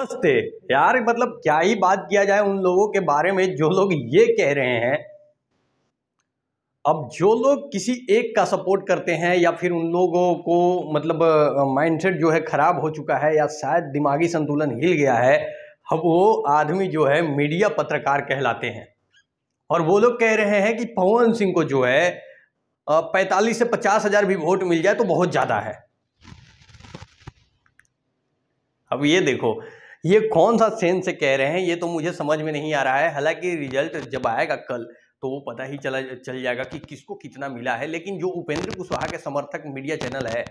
नमस्ते यार मतलब क्या ही बात किया जाए उन लोगों के बारे में जो लोग ये कह रहे हैं अब जो लोग किसी एक का सपोर्ट करते हैं या फिर उन लोगों को मतलब माइंडसेट जो है ख़राब हो चुका है या शायद दिमागी संतुलन हिल गया है अब वो आदमी जो है मीडिया पत्रकार कहलाते हैं और वो लोग कह रहे हैं कि पवन सिंह को जो है पैंतालीस से पचास हज़ार भी वोट मिल जाए तो बहुत ज़्यादा है अब ये देखो ये कौन सा सेंस से कह रहे हैं ये तो मुझे समझ में नहीं आ रहा है हालांकि रिजल्ट जब आएगा कल तो वो पता ही चला चल जाएगा कि किसको कितना मिला है लेकिन जो उपेंद्र कुशवाहा के समर्थक मीडिया चैनल है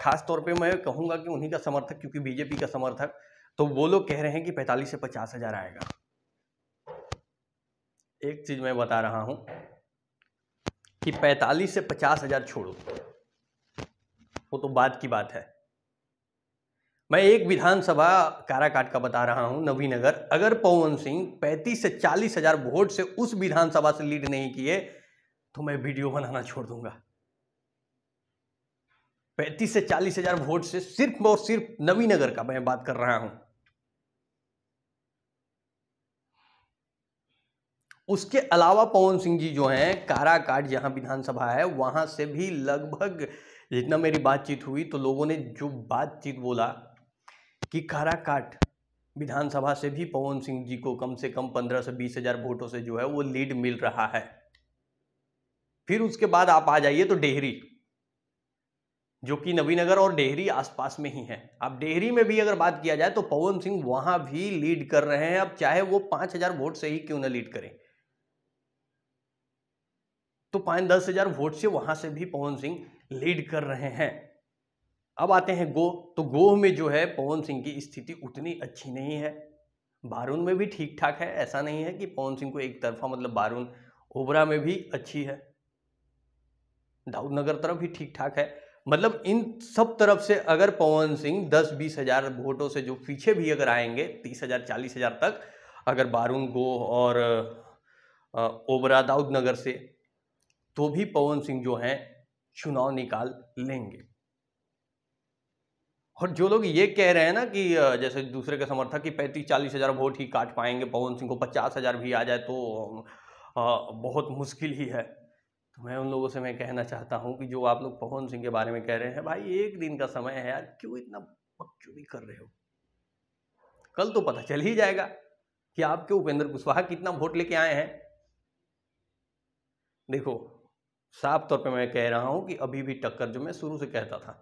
खास तौर पे मैं कहूंगा कि उन्हीं का समर्थक क्योंकि बीजेपी का समर्थक तो वो लोग कह रहे हैं कि पैंतालीस से पचास हजार आएगा एक चीज मैं बता रहा हूं कि पैंतालीस से पचास हजार छोड़ो वो तो बात की बात है मैं एक विधानसभा काराकाट का बता रहा हूं नवीनगर अगर पवन सिंह पैंतीस से चालीस हजार वोट से उस विधानसभा से लीड नहीं किए तो मैं वीडियो बनाना छोड़ दूंगा पैंतीस से चालीस हजार वोट से सिर्फ और सिर्फ नवीनगर का मैं बात कर रहा हूं उसके अलावा पवन सिंह जी जो हैं काराकाट जहां विधानसभा है वहां से भी लगभग जितना मेरी बातचीत हुई तो लोगों ने जो बातचीत बोला कि काराकाट विधानसभा से भी पवन सिंह जी को कम से कम पंद्रह से बीस हजार वोटों से जो है वो लीड मिल रहा है फिर उसके बाद आप आ जाइए तो डेहरी जो कि नवीनगर और डेहरी आसपास में ही है अब डेहरी में भी अगर बात किया जाए तो पवन सिंह वहां भी लीड कर रहे हैं अब चाहे वो पांच हजार वोट से ही क्यों ना लीड करें तो पांच दस हजार वोट से वहां से भी पवन सिंह लीड कर रहे हैं अब आते हैं गो तो गो में जो है पवन सिंह की स्थिति उतनी अच्छी नहीं है बारून में भी ठीक ठाक है ऐसा नहीं है कि पवन सिंह को एक तरफा मतलब बारून ओबरा में भी अच्छी है दाऊदनगर तरफ भी ठीक ठाक है मतलब इन सब तरफ से अगर पवन सिंह दस बीस हजार वोटों से जो पीछे भी अगर आएंगे तीस हजार चालीस हजार तक अगर बारून गो और ओबरा दाऊदनगर से तो भी पवन सिंह जो हैं चुनाव निकाल लेंगे और जो लोग ये कह रहे हैं ना कि जैसे दूसरे के समर्थक कि पैंतीस चालीस हज़ार वोट ही काट पाएंगे पवन सिंह को पचास हज़ार भी आ जाए तो बहुत मुश्किल ही है तो मैं उन लोगों से मैं कहना चाहता हूँ कि जो आप लोग पवन सिंह के बारे में कह रहे हैं भाई एक दिन का समय है यार क्यों इतना बकचोदी कर रहे हो कल तो पता चल ही जाएगा कि आपके उपेंद्र कुशवाहा कितना वोट लेके आए हैं देखो साफ तौर पे मैं कह रहा हूँ कि अभी भी टक्कर जो मैं शुरू से कहता था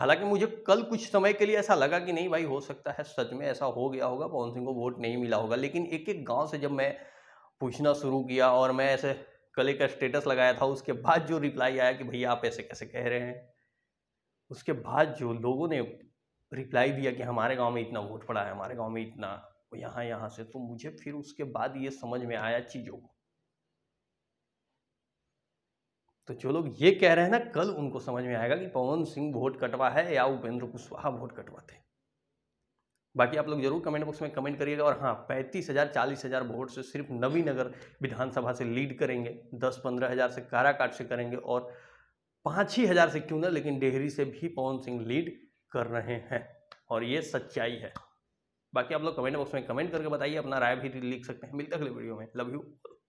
हालांकि मुझे कल कुछ समय के लिए ऐसा लगा कि नहीं भाई हो सकता है सच में ऐसा हो गया होगा पवन सिंह को वोट नहीं मिला होगा लेकिन एक एक गांव से जब मैं पूछना शुरू किया और मैं ऐसे कल एक स्टेटस लगाया था उसके बाद जो रिप्लाई आया कि भैया आप ऐसे कैसे कह रहे हैं उसके बाद जो लोगों ने रिप्लाई दिया कि हमारे गाँव में इतना वोट पड़ा है हमारे गाँव में इतना यहाँ यहाँ से तो मुझे फिर उसके बाद ये समझ में आया चीज़ों को तो जो लोग ये कह रहे हैं ना कल उनको समझ में आएगा कि पवन सिंह वोट कटवा है या उपेंद्र कुशवाहा वोट कटवा थे बाकी आप लोग जरूर कमेंट बॉक्स में कमेंट करिएगा और हाँ पैंतीस हज़ार चालीस हज़ार वोट से सिर्फ नवीनगर विधानसभा से लीड करेंगे दस पंद्रह हज़ार से काराकाट से करेंगे और पाँच ही हज़ार से क्यों ना लेकिन डेहरी से भी पवन सिंह लीड कर रहे हैं और ये सच्चाई है बाकी आप लोग कमेंट बॉक्स में कमेंट करके बताइए अपना राय भी लिख सकते हैं मिलते अगले वीडियो में लव यू